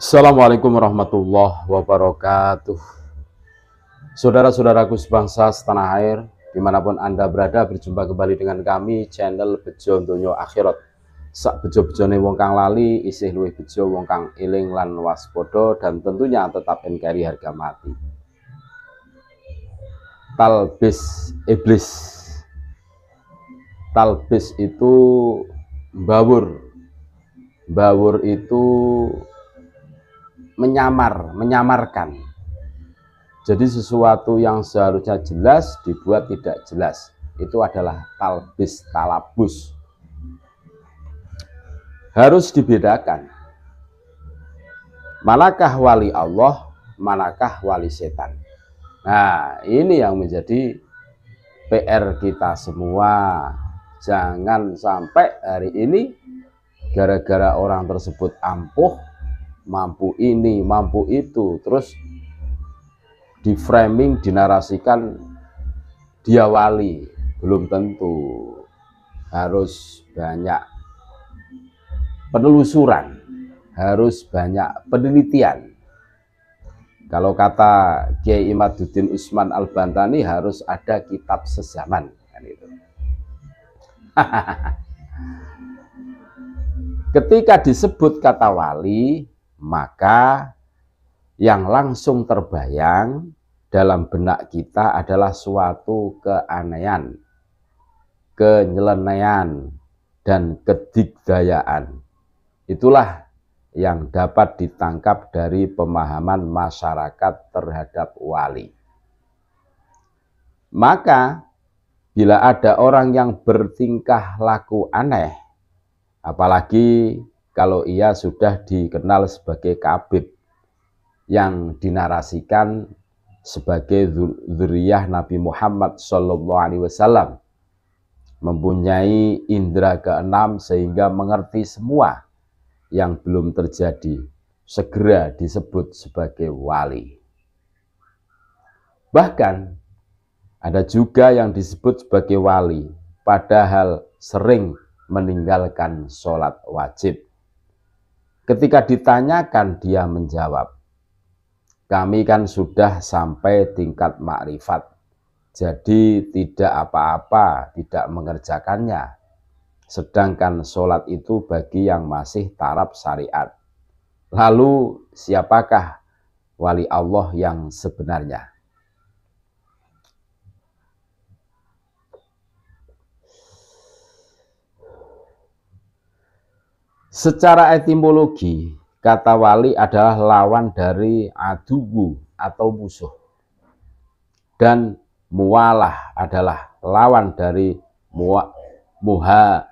Assalamualaikum warahmatullahi wabarakatuh. Saudara-saudaraku sebangsa setanah air, dimanapun Anda berada, berjumpa kembali dengan kami, channel Bejo Donyo Akhirat. Sak bejo-bejone wong kang lali, isih luwih bejo wong kang iling lan waspodo dan tentunya tetap NKRI harga mati. Talbis iblis. Talbis itu bawur. Bawur itu menyamar, menyamarkan. Jadi sesuatu yang seharusnya jelas dibuat tidak jelas. Itu adalah talbis, talabus. Harus dibedakan. Manakah wali Allah, manakah wali setan. Nah, ini yang menjadi PR kita semua. Jangan sampai hari ini gara-gara orang tersebut ampuh mampu ini, mampu itu, terus di framing, dinarasikan dia wali, belum tentu harus banyak penelusuran, harus banyak penelitian. Kalau kata Kiai Imaduddin Usman Al-Bantani harus ada kitab sezaman kan itu. Ketika disebut kata wali, maka yang langsung terbayang dalam benak kita adalah suatu keanehan, kenyelenean, dan kedigdayaan. Itulah yang dapat ditangkap dari pemahaman masyarakat terhadap wali. Maka, bila ada orang yang bertingkah laku aneh, apalagi kalau ia sudah dikenal sebagai kabib yang dinarasikan sebagai zuriyah Nabi Muhammad SAW, mempunyai indera keenam sehingga mengerti semua yang belum terjadi segera disebut sebagai wali. Bahkan ada juga yang disebut sebagai wali padahal sering meninggalkan sholat wajib. Ketika ditanyakan dia menjawab, kami kan sudah sampai tingkat makrifat, jadi tidak apa-apa tidak mengerjakannya. Sedangkan sholat itu bagi yang masih taraf syariat. Lalu siapakah wali Allah yang sebenarnya? Secara etimologi, kata wali adalah lawan dari aduwu atau musuh. Dan mualah adalah lawan dari mua, muha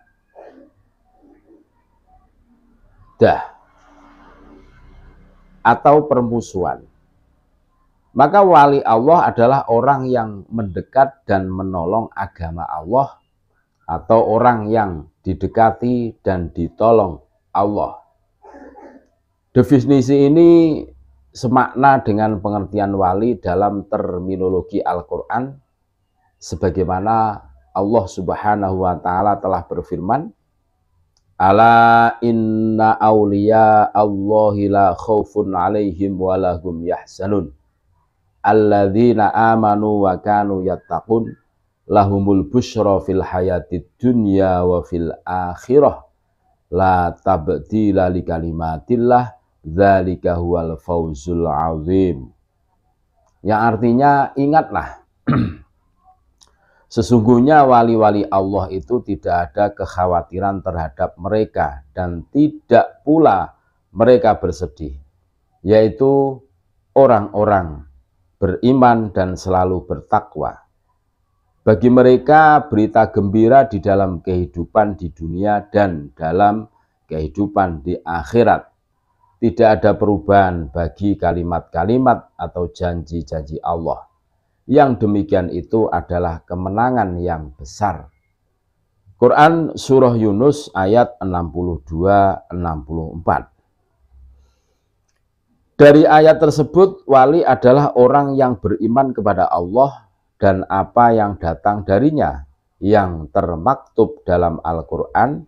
dah atau permusuhan. Maka wali Allah adalah orang yang mendekat dan menolong agama Allah atau orang yang didekati dan ditolong Allah. Definisi ini semakna dengan pengertian wali dalam terminologi Al-Quran sebagaimana Allah subhanahu wa ta'ala telah berfirman Ala inna awliya Allahi la khawfun alaihim walahum yahsanun Alladzina amanu wa kanu yattaqun lahumul Bushra fil Hayati dunya wa fil akhirah La tabdila li kalimatillah dzalika huwal fauzul azim. Yang artinya ingatlah Sesungguhnya wali-wali Allah itu tidak ada kekhawatiran terhadap mereka dan tidak pula mereka bersedih, yaitu orang-orang beriman dan selalu bertakwa. Bagi mereka, berita gembira di dalam kehidupan di dunia dan dalam kehidupan di akhirat. Tidak ada perubahan bagi kalimat-kalimat atau janji-janji Allah. Yang demikian itu adalah kemenangan yang besar. Quran Surah Yunus ayat 62-64 dari ayat tersebut, wali adalah orang yang beriman kepada Allah, dan apa yang datang darinya yang termaktub dalam Al-Quran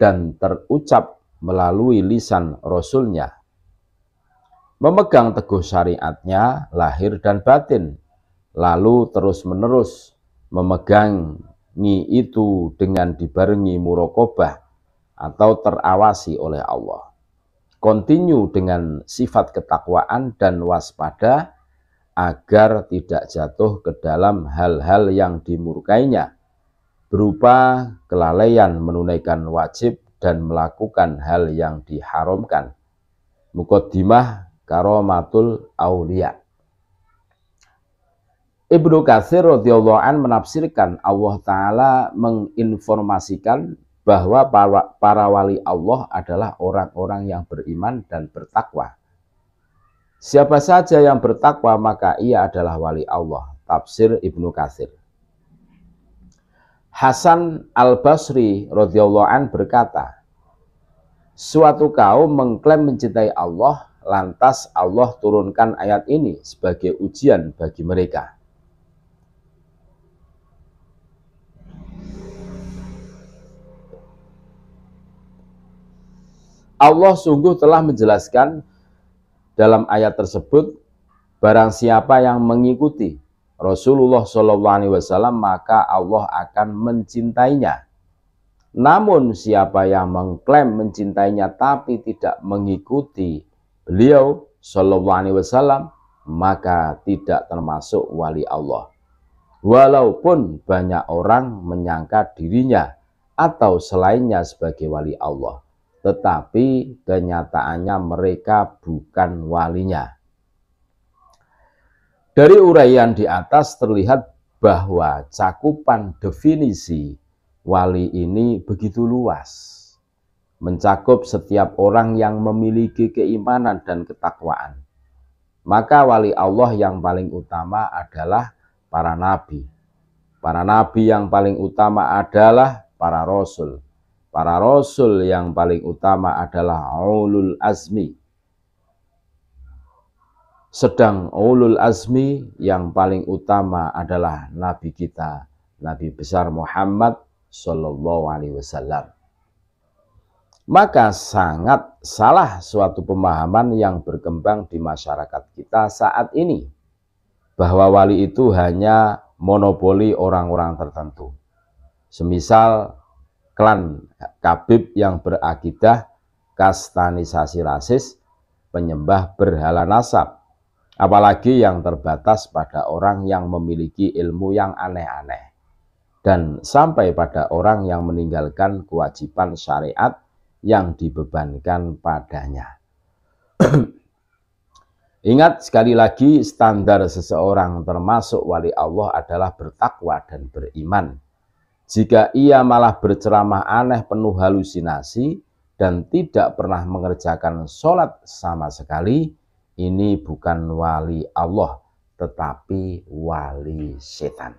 dan terucap melalui lisan Rasulnya. Memegang teguh syariatnya lahir dan batin, lalu terus-menerus memegangi itu dengan dibarengi murokobah atau terawasi oleh Allah. Kontinu dengan sifat ketakwaan dan waspada, agar tidak jatuh ke dalam hal-hal yang dimurkainya berupa kelalaian menunaikan wajib dan melakukan hal yang diharamkan. Mukaddimah Karomatul Aulia. Ibnu Katsir radhiyallahu an menafsirkan Allah taala menginformasikan bahwa para, para wali Allah adalah orang-orang yang beriman dan bertakwa. Siapa saja yang bertakwa maka ia adalah wali Allah. Tafsir Ibnu Katsir. Hasan Al-Basri radhiyallahu an berkata, suatu kaum mengklaim mencintai Allah lantas Allah turunkan ayat ini sebagai ujian bagi mereka. Allah sungguh telah menjelaskan dalam ayat tersebut, barang siapa yang mengikuti Rasulullah SAW Alaihi Wasallam maka Allah akan mencintainya. Namun siapa yang mengklaim mencintainya tapi tidak mengikuti beliau Shallallahu Alaihi Wasallam maka tidak termasuk wali Allah. Walaupun banyak orang menyangka dirinya atau selainnya sebagai wali Allah tetapi kenyataannya mereka bukan walinya. Dari uraian di atas terlihat bahwa cakupan definisi wali ini begitu luas, mencakup setiap orang yang memiliki keimanan dan ketakwaan. Maka wali Allah yang paling utama adalah para nabi. Para nabi yang paling utama adalah para rasul Para rasul yang paling utama adalah ulul azmi. Sedang ulul azmi yang paling utama adalah nabi kita, nabi besar Muhammad sallallahu alaihi wasallam. Maka sangat salah suatu pemahaman yang berkembang di masyarakat kita saat ini bahwa wali itu hanya monopoli orang-orang tertentu. Semisal klan kabib yang berakidah kastanisasi rasis, penyembah berhala nasab, apalagi yang terbatas pada orang yang memiliki ilmu yang aneh-aneh, dan sampai pada orang yang meninggalkan kewajiban syariat yang dibebankan padanya. Ingat sekali lagi standar seseorang termasuk wali Allah adalah bertakwa dan beriman jika ia malah berceramah aneh penuh halusinasi dan tidak pernah mengerjakan sholat sama sekali, ini bukan wali Allah, tetapi wali setan.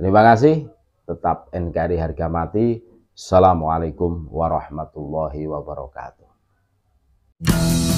Terima kasih. Tetap NKRI harga mati. Assalamualaikum warahmatullahi wabarakatuh.